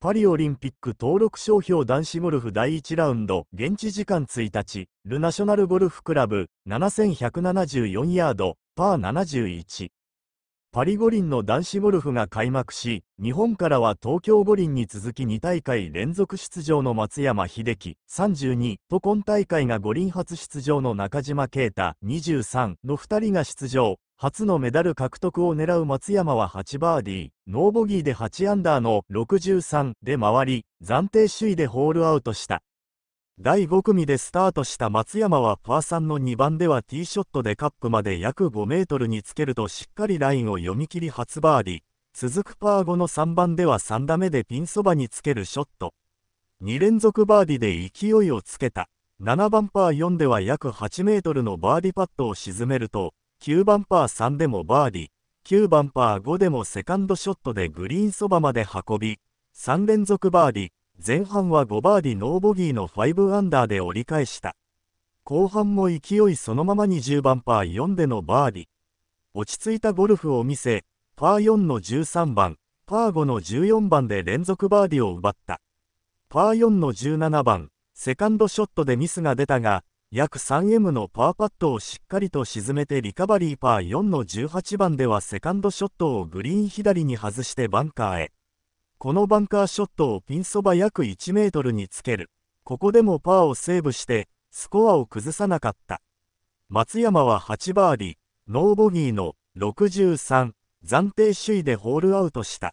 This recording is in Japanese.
パリオリンピック登録商標男子ゴルフ第1ラウンド、現地時間1日、ルナショナルゴルフクラブ、7174ヤード、パー71。パリ五輪の男子ゴルフが開幕し、日本からは東京五輪に続き2大会連続出場の松山英樹32と今大会が五輪初出場の中島啓太23の2人が出場、初のメダル獲得を狙う松山は8バーディー、ノーボギーで8アンダーの63で回り、暫定首位でホールアウトした。第5組でスタートした松山はパー3の2番ではティーショットでカップまで約5メートルにつけるとしっかりラインを読み切り初バーディー。続くパー5の3番では3打目でピンそばにつけるショット。2連続バーディーで勢いをつけた。7番パー4では約8メートルのバーディパットを沈めると、9番パー3でもバーディー、9番パー5でもセカンドショットでグリーンそばまで運び、3連続バーディー、前半は5バーディーノーボギーの5アンダーで折り返した。後半も勢いそのままに10番パー4でのバーディー。落ち着いたゴルフを見せ、パー4の13番、パー5の14番で連続バーディーを奪った。パー4の17番、セカンドショットでミスが出たが、約 3M のパーパットをしっかりと沈めてリカバリーパー4の18番ではセカンドショットをグリーン左に外してバンカーへ。このバンカーショットをピンそば約1メートルにつける。ここでもパーをセーブして、スコアを崩さなかった。松山は8バーディ、ーノーボギーの63、暫定首位でホールアウトした。